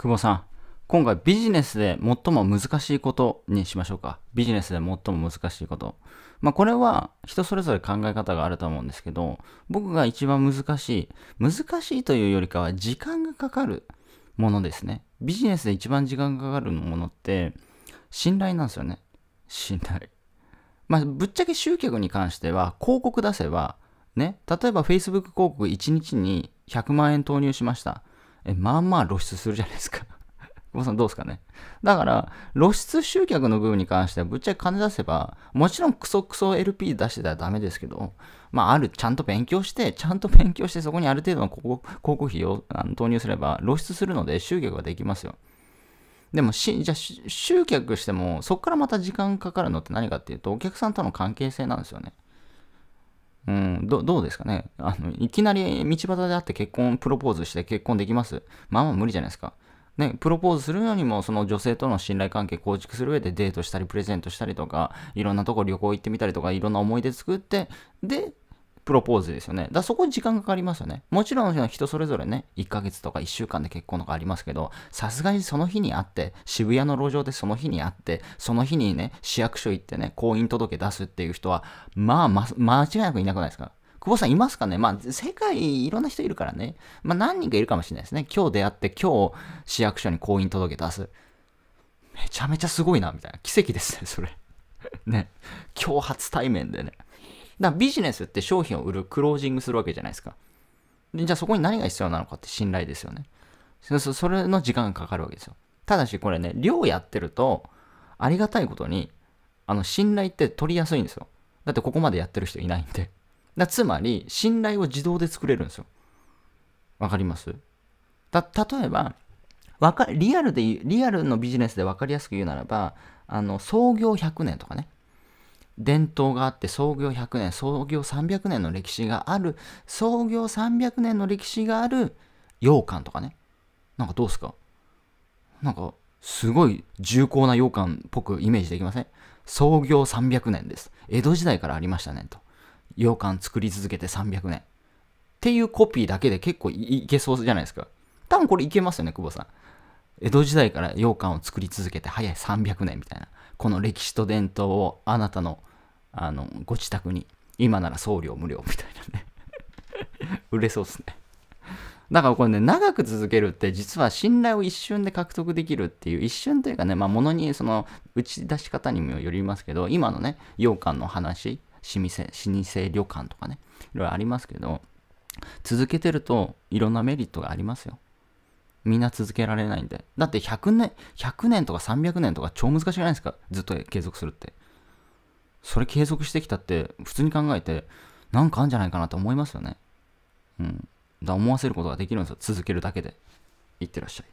久保さん、今回ビジネスで最も難しいことにしましょうか。ビジネスで最も難しいこと。まあこれは人それぞれ考え方があると思うんですけど、僕が一番難しい、難しいというよりかは時間がかかるものですね。ビジネスで一番時間がかかるものって、信頼なんですよね。信頼。まあぶっちゃけ集客に関しては広告出せば、ね、例えば Facebook 広告1日に100万円投入しました。え、まあまあ露出するじゃないですか。久 保さんどうですかね。だから、露出集客の部分に関しては、ぶっちゃけ金出せば、もちろんクソクソ LP 出してたらダメですけど、まあ、ある、ちゃんと勉強して、ちゃんと勉強して、そこにある程度の広告費をあの投入すれば、露出するので集客ができますよ。でもし、じゃ集客しても、そこからまた時間かかるのって何かっていうと、お客さんとの関係性なんですよね。うん、どどうですかねあのいきなり道端で会って結婚プロポーズして結婚できますまあまあ無理じゃないですか。ね、プロポーズするのにもその女性との信頼関係構築する上でデートしたりプレゼントしたりとかいろんなとこ旅行行ってみたりとかいろんな思い出作ってでプロポーズですよね。だそこに時間がかかりますよね。もちろん人それぞれね、1ヶ月とか1週間で結婚とかありますけど、さすがにその日に会って、渋谷の路上でその日に会って、その日にね、市役所行ってね、婚姻届出すっていう人は、まあ、ま、間違いなくいなくないですか久保さんいますかねまあ、世界いろんな人いるからね。まあ、何人かいるかもしれないですね。今日出会って、今日市役所に婚姻届出す。めちゃめちゃすごいな、みたいな。奇跡ですね、それ。ね。今日初対面でね。だからビジネスって商品を売る、クロージングするわけじゃないですか。でじゃあそこに何が必要なのかって信頼ですよね。それの時間がかかるわけですよ。ただしこれね、量やってると、ありがたいことに、あの、信頼って取りやすいんですよ。だってここまでやってる人いないんで。だつまり、信頼を自動で作れるんですよ。わかりますた、例えば、わか、リアルで、リアルのビジネスでわかりやすく言うならば、あの、創業100年とかね。伝統があって創業100年創業300年の歴史がある創業300年の歴史がある羊羹とかねなんかどうすかなんかすごい重厚な羊羹っぽくイメージできません創業300年です江戸時代からありましたねと羊羹作り続けて300年っていうコピーだけで結構いけそうじゃないですか多分これいけますよね久保さん江戸時代から羊羹を作り続けて早い300年みたいなこの歴史と伝統をあなたのあの、ご自宅に、今なら送料無料みたいなね。売れそうですね。だからこれね、長く続けるって実は信頼を一瞬で獲得できるっていう一瞬というかね、まあ物にその打ち出し方にもよりますけど、今のね、羊羹の話、老舗、老舗旅館とかね、いろいろありますけど、続けてるといろんなメリットがありますよ。みんな続けられないんで。だって100年、100年とか300年とか超難しくないですかずっと継続するって。それ継続してきたって普通に考えてなんかあんじゃないかなと思いますよねうんだ思わせることができるんですよ続けるだけでいってらっしゃい